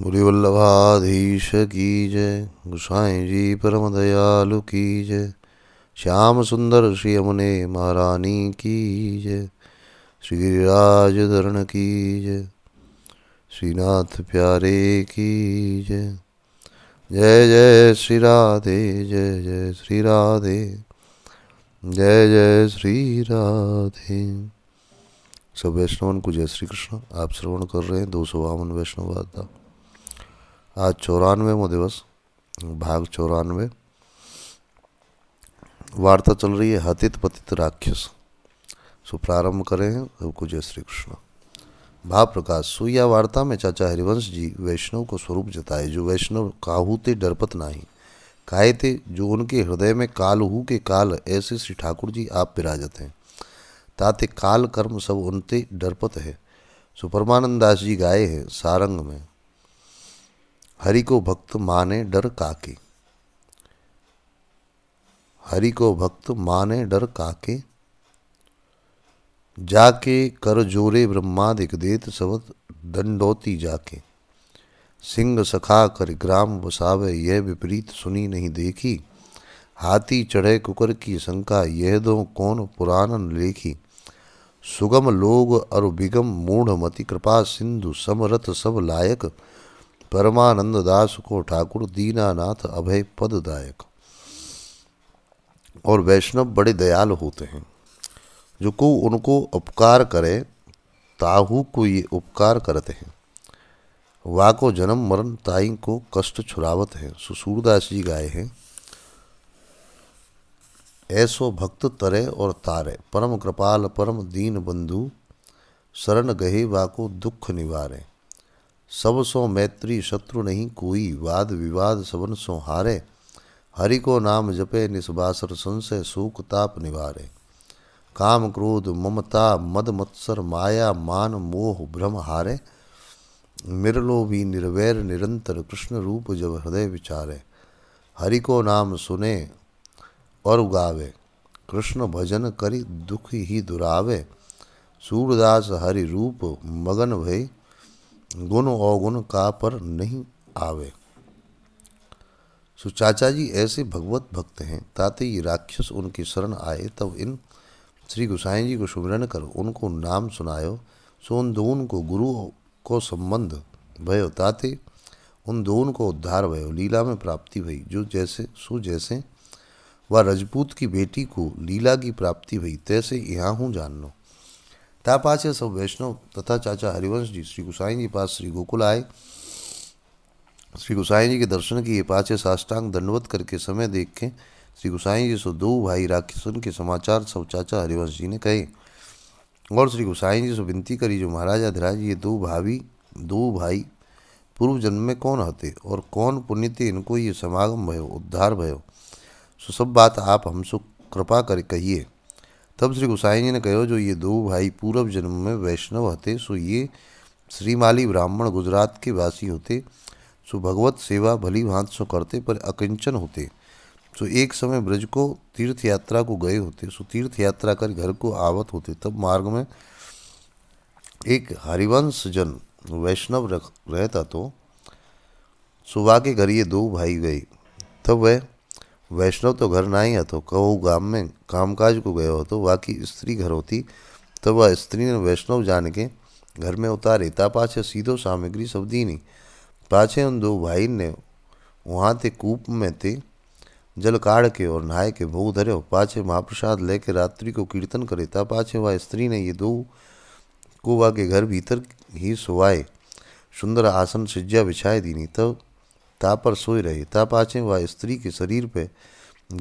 बुलिवल्लभाधीश की जय गोसाई जी परम दयालु की जय श्याम सुंदर श्री अमने महारानी की जय श्री गिरिराज धरण की जय श्रीनाथ प्यारे की जय जय जय श्री राधे जय जय श्री राधे जय जय श्री राधे सब वैष्णवन को जय श्री कृष्ण आप श्रवण कर रहे हैं दो सौ बावन वैष्णव वार्ता आज चौरानवेमो दिवस भाग चौरानवे वार्ता चल रही है हतित पतित राक्षस सो प्रारंभ करें सबको जय श्री कृष्ण भाव प्रकाश सुइया वार्ता में चाचा हरिवंश जी वैष्णव को स्वरूप जताए जो वैष्णव काहूते डरपत नाही काहे थे जो उनके हृदय में कालहू के काल ऐसे श्री ठाकुर जी आप विराजत हैं ताते काल कर्म सब उनते डरपत है सुपरमानंद दास जी गाए हैं सारंग में हरि को भक्त माने डर काके हरि को भक्त माने डर काके जाके कर जोरे दिख देत सबत दंडोती जाके सिंह सखा कर ग्राम बसावे यह विपरीत सुनी नहीं देखी हाथी चढ़े कुकर की शंका यह दो कौन पुराण लेखी सुगम लोग और बिगम मूढ़ मति कृपा सिंधु समरथ सब लायक परमानंद दास को ठाकुर दीनानाथ अभय पददायक और वैष्णव बड़े दयाल होते हैं जो को उनको उपकार करे ताहू को ये उपकार करते हैं वा को जन्म मरण ताई को कष्ट छुरावत है सुसूरदास जी गाए हैं ऐसो भक्त तरे और तारे परम कृपाल परम दीन बंधु शरण गहे को दुख निवारे सब सो मैत्री शत्रु नहीं कोई वाद विवाद सबन सो हारे हरि को नाम जपे निस्बासर संशय सुख ताप निवारे काम क्रोध ममता मद मत्सर माया मान मोह भ्रम हारे भी निर्वैर निरंतर कृष्ण रूप जब हृदय विचारे हरि को नाम सुने और उगावे कृष्ण भजन करी दुख ही दुरावे सूरदास हरि रूप मगन भई गुण अवगुण का पर नहीं आवे सो चाचा जी ऐसे भगवत भक्त हैं ताते ये राक्षस उनकी शरण आए तब इन श्री गोसाई जी को सुमिरन कर उनको नाम सुनायो सो उन दोन को गुरु को संबंध भयो ताते उन दोन को उद्धार भयो लीला में प्राप्ति भई जो जैसे सो जैसे वह रजपूत की बेटी को लीला की प्राप्ति भई तैसे यहाँ हूँ जान लो सब वैष्णव तथा चाचा हरिवंश जी श्री શ્રી जी पास श्री गोकुल आए श्री गुसाई जी के दर्शन किए पाचे साष्टांग दंडवत करके समय देख के श्री गुसाई जी सो दो भाई राक्षसन के समाचार सब चाचा हरिवंश जी ने कहे और श्री गुसाई जी से विनती करी जो महाराजा अधिराज ये दो भावी दो भाई पूर्व जन्म में कौन हते और कौन पुण्य थे इनको ये समागम भयो उद्धार भयो सो सब बात आप हमसे कृपा कर कहिए तब श्री गोसाई जी ने कहो जो ये दो भाई पूर्व जन्म में वैष्णव होते सो ये श्रीमाली ब्राह्मण गुजरात के वासी होते सो भगवत सेवा भली भांत सो करते पर अकिंचन होते सो एक समय ब्रज को तीर्थ यात्रा को गए होते सो तीर्थ यात्रा कर घर को आवत होते तब मार्ग में एक हरिवंश जन वैष्णव रहता तो सुबह के घर ये दो भाई गए तब वह वैष्णव तो घर ना ही હતો तो कहो गाम में कामकाज को गयो હતો બાકી स्त्री घर होती तब वह स्त्री ने वैष्णव जान के घर में उतारे ता पाछे सीधो सामग्री सब दी नहीं पाछे उन दो भाई ने वहाँ थे कूप में थे जल काढ़ के और नहाए के भोग धरे पाछे महाप्रसाद लेके रात्रि को कीर्तन करे ता पाछे वह स्त्री ने ये दो को के घर भीतर ही सुवाए सुंदर आसन सिज्जा बिछाए दीनी तब ता पर सोई रही ता पाचे वह स्त्री के शरीर पे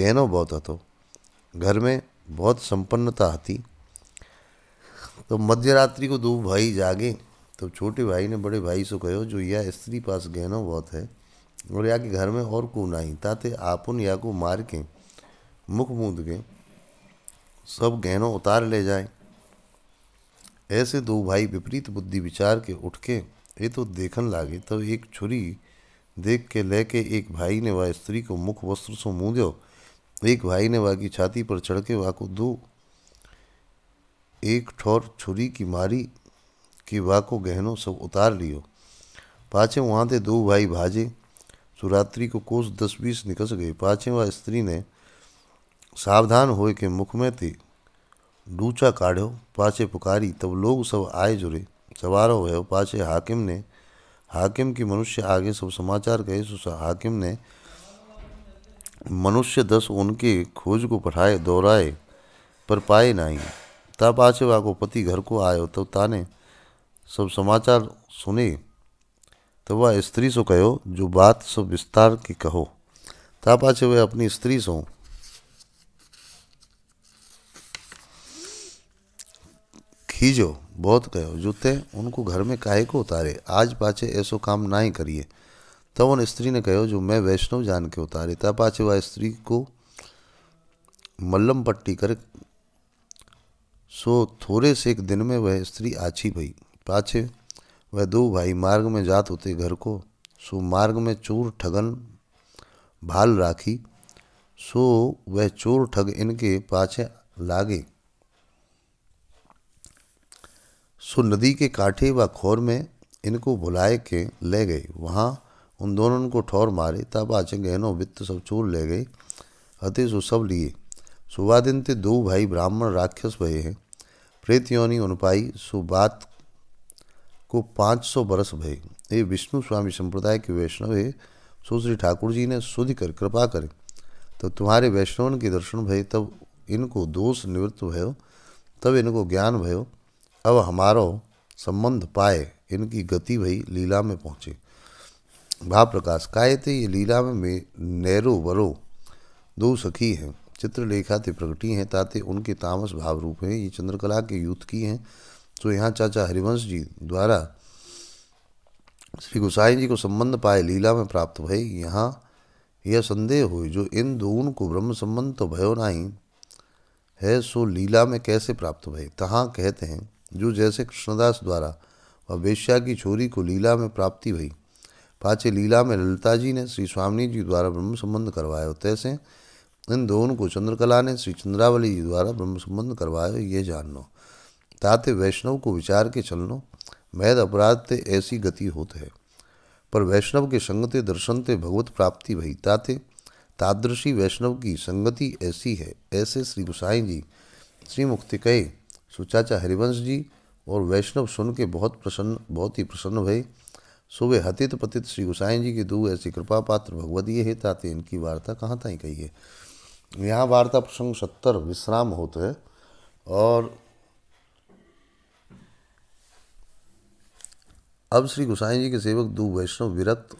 गहनों बहुत હતો घर में बहुत संपन्नता आती तो मध्य रात्रि को दो भाई जागे तो छोटे भाई ने बड़े भाई से कहो जो यह स्त्री पास गहनो बहुत है और या के घर में और को नहीं ताते आपन या को मार के मुख मूंद के सब गहनों उतार ले जाए ऐसे दो भाई विपरीत बुद्धि विचार के उठ के ये तो देखन लागे तो एक छुरी देख के ले के एक भाई ने वह स्त्री को मुख वस्त्र सो मूंदो एक भाई ने वह की छाती पर चढ़ के वाह को दो एक ठोर छुरी की मारी कि वाह को गहनों सब उतार लियो पाछे वहाँ थे दो भाई भाजे सुरात्रि को कोस दस बीस निकस गए पाछे वह स्त्री ने सावधान होए के मुख में थे डूचा काढ़ो पाछे पुकारी तब लोग सब आए जुड़े सवार हो पाछे हाकिम ने हाकिम की मनुष्य आगे सब समाचार कहे सो हाकिम ने मनुष्य दस उनकी खोज को पढ़ाए दोहराए पर पाए नहीं तब आचे को पति घर को आयो तो ताने सब समाचार सुने तब वह स्त्री सो कहो जो बात सब विस्तार की कहो ता पाचे वह अपनी स्त्री सो खीजो बहुत कहो जूते उनको घर में काहे को उतारे आज पाचे ऐसो काम ना ही करिए तब तो उन स्त्री ने कहो जो मैं वैष्णव जान के उतारे तब पाचे वह स्त्री को मल्लम पट्टी कर सो थोड़े से एक दिन में वह स्त्री आछी भई पाछे वह दो भाई मार्ग में जात होते घर को सो मार्ग में चोर ठगन भाल राखी सो वह चोर ठग इनके पाछे लागे सो नदी के कांठे व खोर में इनको बुलाए के ले गए वहाँ उन दोनों को ठौर मारे तब आचे गहनों वित्त सब चूर ले गए अति सो सब लिए सुबह दिन ते दो भाई ब्राह्मण राक्षस भये हैं प्रेत योनि उनपाई सुबात सो बात को 500 बरस भये ये विष्णु स्वामी संप्रदाय के वैष्णव है सो श्री ठाकुर जी ने सुध कर कृपा करें तो तुम्हारे वैष्णवन के दर्शन भय तब इनको दोष निवृत्त भयो तब इनको ज्ञान भयो अब हमारो संबंध पाए इनकी गति भई लीला में पहुँचे भाव प्रकाश काये थे ये लीला में नैरो वरो दो सखी हैं चित्रलेखा थे प्रगटी हैं ताते उनके तामस भाव रूप हैं ये चंद्रकला के युद्ध की हैं तो यहाँ चाचा हरिवंश जी द्वारा श्री गोसाई जी को संबंध पाए लीला में प्राप्त भय यहाँ यह संदेह हुई जो इन दोन को ब्रह्म संबंध तो भयो नहीं है सो लीला में कैसे प्राप्त भय तहाँ कहते हैं जो जैसे कृष्णदास द्वारा वह वेश्या की छोरी को लीला में प्राप्ति हुई पाचे लीला में ललिता जी ने श्री स्वामी जी द्वारा ब्रह्म संबंध करवाया तैसे इन दोनों को चंद्रकला ने श्री चंद्रावली जी द्वारा ब्रह्म संबंध करवाया ये जान लो ताते वैष्णव को विचार के लो मैद अपराध ते ऐसी गति होते है पर वैष्णव के संगते दर्शन ते भगवत प्राप्ति भई ताते तादृशी वैष्णव की संगति ऐसी है ऐसे श्री गुसाई जी श्री मुक्ति कहे सुचाचा हरिवंश जी और वैष्णव सुन के बहुत प्रसन्न बहुत ही प्रसन्न हुए सो वे हतित पतित श्री गोसाई जी के दो ऐसी कृपा पात्र भगवदीय है ताते इनकी वार्ता कहाँ तक कही है यहाँ वार्ता प्रसंग सत्तर विश्राम होते है और अब श्री गोसाई जी के सेवक दो वैष्णव विरक्त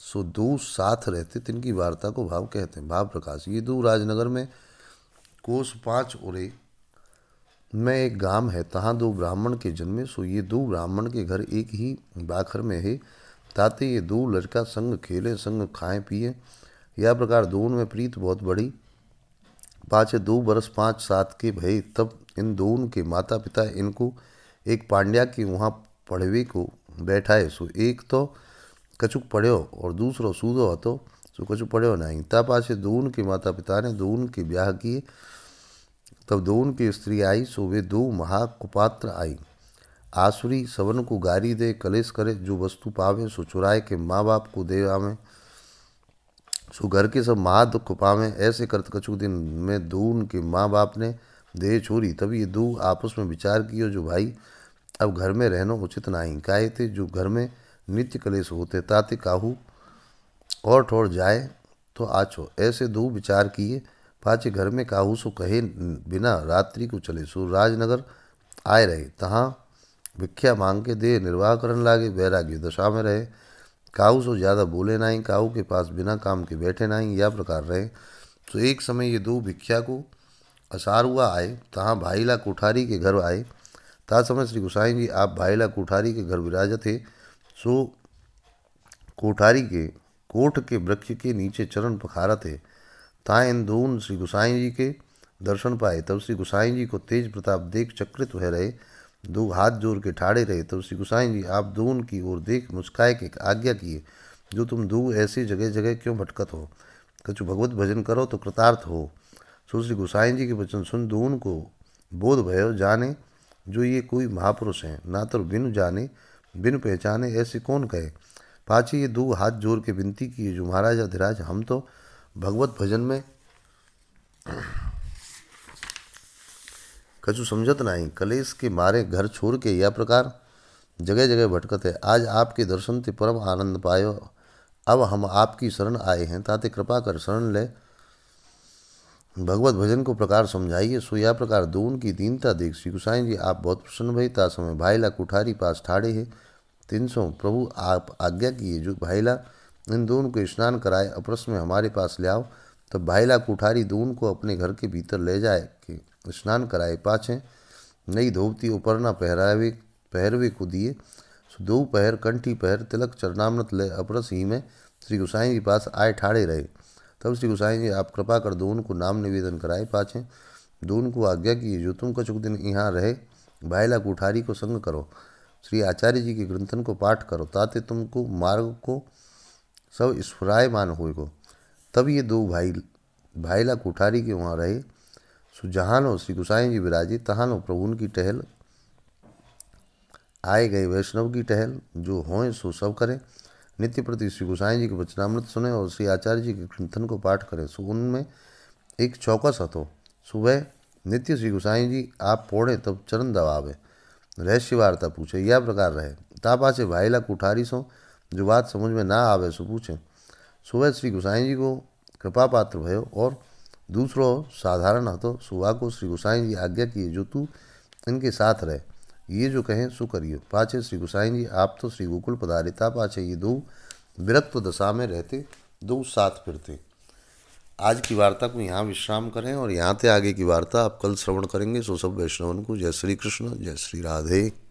सो दो साथ रहते इनकी वार्ता को भाव कहते हैं भाव प्रकाश ये दो राजनगर में कोष पाँच उरे मैं एक गांव है तहाँ दो ब्राह्मण के जन्मे सो ये दो ब्राह्मण के घर एक ही बाखर में है ताते ये दो लड़का संग खेले संग खाएं पिए यह प्रकार दोनों में प्रीत बहुत बड़ी पाँच दो बरस पाँच सात के भय तब इन दोनों के माता पिता इनको एक पांड्या के वहाँ पढ़वे को बैठाए सो एक तो कचुक पढ़ो और दूसरो सूदो हतो सो कचुक पढ़ो नहीं ता पाछे दोन के माता पिता ने दोन के ब्याह किए तब दोन की स्त्री आई सो वे दो महाकुपात्र आई आसुरी सवन को गारी दे कलेश करे जो वस्तु पावे सो चुराए के माँ बाप को दे आवे सो घर के सब महा दुख पावे ऐसे करत कछु दिन में दून के माँ बाप ने दे छोरी तब ये दो आपस में विचार कियो जो भाई अब घर में रहना उचित नहीं काहे थे जो घर में नित्य कलेश होते ताते काहू और ठोर जाए तो आछो ऐसे दो विचार किए पाचे घर में काहू सो कहे बिना रात्रि को चले सो राजनगर आए रहे तहाँ भिक्षा मांग के देह निर्वाह करने लागे वैराग्य दशा में रहे काहू सो ज़्यादा बोले नहीं काहू के पास बिना काम के बैठे नहीं या प्रकार रहे तो एक समय ये दो भिक्षा को असार हुआ आए तहाँ भाईला कोठारी के घर आए ता समय श्री गुसाई जी आप भाईला कोठारी के घर विराजे थे सो कोठारी के कोठ के वृक्ष के नीचे चरण पखारा थे तायन दून श्री गोसाई जी के दर्शन पाए तब श्री गोसाई जी को तेज प्रताप देख चक्रित हुए रहे दो हाथ जोड़ के ठाड़े रहे तब श्री गोसाई जी आप दून की ओर देख मुस्काए के आज्ञा किए जो तुम दू ऐसी जगह जगह क्यों भटकत हो कचु भगवत भजन करो तो कृतार्थ हो सो श्री गोसाई जी के वचन सुन दून को बोध भयो जाने जो ये कोई महापुरुष हैं ना तो बिन जाने बिन पहचाने ऐसे कौन कहे पाची ये दो हाथ जोड़ के विनती किए जो महाराजा धीराज हम तो भगवत भजन में कछु समझत नहीं कलेश के मारे घर छोड़ के यह प्रकार जगह जगह भटकत है आज आपके दर्शन से परम आनंद पायो अब हम आपकी शरण आए हैं ताते कृपा कर शरण ले भगवत भजन को प्रकार समझाइए सो यह प्रकार दून की दीनता देख श्री गुसाई जी आप बहुत प्रसन्न भई ता समय भाईला कुठारी पास ठाड़े है तीन सौ प्रभु आप आज्ञा किए जो भाईला इन दोनों को स्नान कराए अपरस में हमारे पास ले आओ तब तो भाईला कुठारी दून को अपने घर के भीतर ले जाए के स्नान कराए पाछे नई धोबती उपरना पहरावे पहरवे को दिए दो पहर कंठी पहर तिलक चरणामृत ले अपरस ही में श्री गुसाई के पास आए ठाड़े रहे तब श्री गुसाई जी आप कृपा कर दून को नाम निवेदन कराए पाछे दून को आज्ञा की जो तुम कछुक दिन यहाँ रहे भाईला कुठारी को संग करो श्री आचार्य जी के ग्रंथन को पाठ करो ताते तुमको मार्ग को सब स्फुरायमान हुए को तब ये दो भाई भाईला कोठारी के वहाँ रहे सो जहानो श्री गुसाई जी विराजे तहानो प्रभुन की टहल आए गए वैष्णव की टहल जो हों सो सब करें नित्य प्रति श्री गुसाई जी के वचनामृत सुने और श्री आचार्य जी के ग्रंथन को पाठ करें सो उनमें एक चौकस हतो सुबह नित्य श्री गुसाई जी आप पौड़े तब चरण दबावे रहस्य वार्ता पूछे यह प्रकार रहे तापा से भाईला कुठारी सो जो बात समझ में ना आवे सो पूछें सुबह श्री गोसाई जी को कृपा पात्र भयो और दूसरो साधारण हतो सुबह को श्री गोसाई जी आज्ञा किए जो तू इनके साथ रहे ये जो कहें सो करियो पाछे श्री गोसाई जी आप तो श्री गोकुल पधारिता पाछे ये दो विरक्त दशा में रहते दो साथ फिरते आज की वार्ता को यहाँ विश्राम करें और यहाँ से आगे की वार्ता आप कल श्रवण करेंगे सो सब वैष्णवन को जय श्री कृष्ण जय श्री राधे